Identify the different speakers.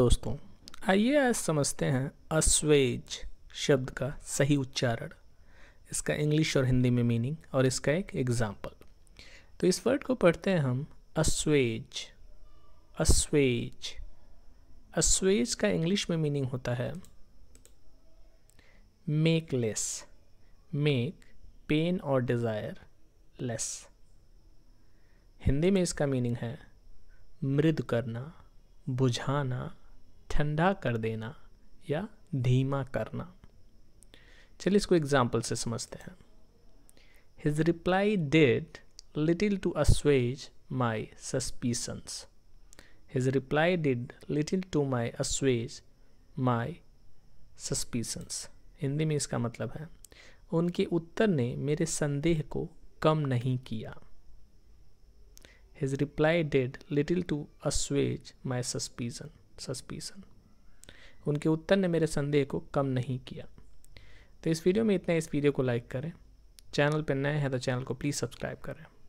Speaker 1: दोस्तों आइए आज समझते हैं अस्वेज शब्द का सही उच्चारण इसका इंग्लिश और हिंदी में मीनिंग और इसका एक एग्जाम्पल तो इस वर्ड को पढ़ते हैं हम अस्वेज अस्वेज अस्वेज का इंग्लिश में मीनिंग होता है मेक लेस मेक पेन और डिज़ायर लेस हिंदी में इसका मीनिंग है मृद करना बुझाना ठंडा कर देना या धीमा करना चलिए इसको एग्जाम्पल से समझते हैं his reply did little to assuage my suspicions his reply did little to my assuage my suspicions Hindi में इसका मतलब है उनके उत्तर ने मेरे संदेह को कम नहीं किया his reply did little to assuage my suspicion suspicion उनके उत्तर ने मेरे संदेह को कम नहीं किया तो इस वीडियो में इतना इस वीडियो को लाइक करें चैनल पर नए हैं तो चैनल को प्लीज़ सब्सक्राइब करें